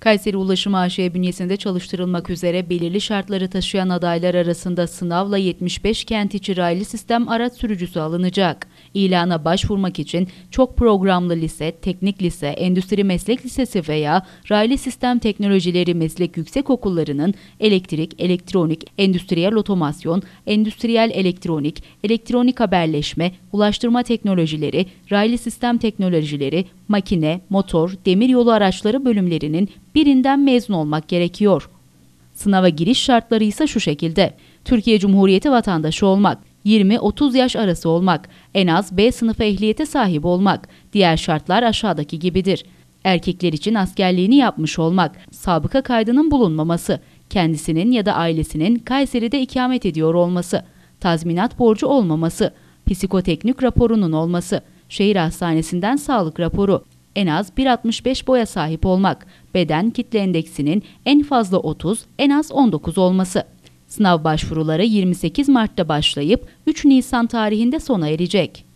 Kayseri Ulaşım AŞ bünyesinde çalıştırılmak üzere belirli şartları taşıyan adaylar arasında sınavla 75 kent içi raylı sistem araç sürücüsü alınacak. İlana başvurmak için çok programlı lise, teknik lise, endüstri meslek lisesi veya raylı sistem teknolojileri meslek yüksek okullarının elektrik, elektronik, endüstriyel otomasyon, endüstriyel elektronik, elektronik haberleşme, ulaştırma teknolojileri, raylı sistem teknolojileri, makine, motor, demiryolu araçları bölümlerinin birinden mezun olmak gerekiyor. Sınava giriş şartları ise şu şekilde. Türkiye Cumhuriyeti vatandaşı olmak, 20-30 yaş arası olmak, en az B sınıfı ehliyete sahip olmak, diğer şartlar aşağıdaki gibidir. Erkekler için askerliğini yapmış olmak, sabıka kaydının bulunmaması, kendisinin ya da ailesinin Kayseri'de ikamet ediyor olması, tazminat borcu olmaması, psikoteknik raporunun olması, şehir hastanesinden sağlık raporu, en az 1.65 boya sahip olmak, beden kitle endeksinin en fazla 30, en az 19 olması. Sınav başvuruları 28 Mart'ta başlayıp 3 Nisan tarihinde sona erecek.